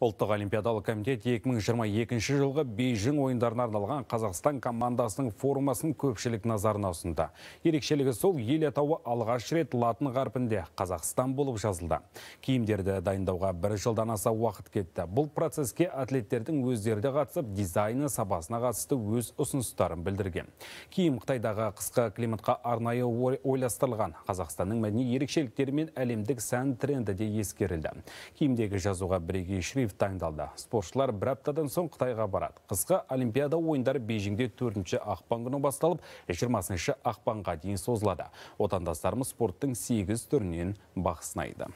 Ұлттық олимпиадалық комитет 2022 жылғы Бейжің ойындарына арналған Қазақстан командасының формасын көпшілік назарына ұсынды. Ерекшелігі сол ел атауы алғаш рет латын қарпінде Қазақстан болып жазылды. Киімдерді дайындауға бір жылдан аса уақыт кетті. Бұл процеске атлеттердің өздері де қатысып, дизайны сабасына қатысты өз ұсыныстарын білдірген. Киім Қытайдағы қысқы климатқа арнайы ойластырылған Қазақстанның мәдени ерекшеліктері мен әлемдік сән тренді де ескерілді. Киімдегі жазуға бірегей шрифт Алиев дайындалды. Спортшылар бір аптадан соң Қытайға барады. Қысқы Олимпиада ойындары Бейжіңде 4-ші ақпан күні басталып, 20-ші ақпанға дейін созылады. Отандастарымыз спорттың 8 түрінен бақ сынайды.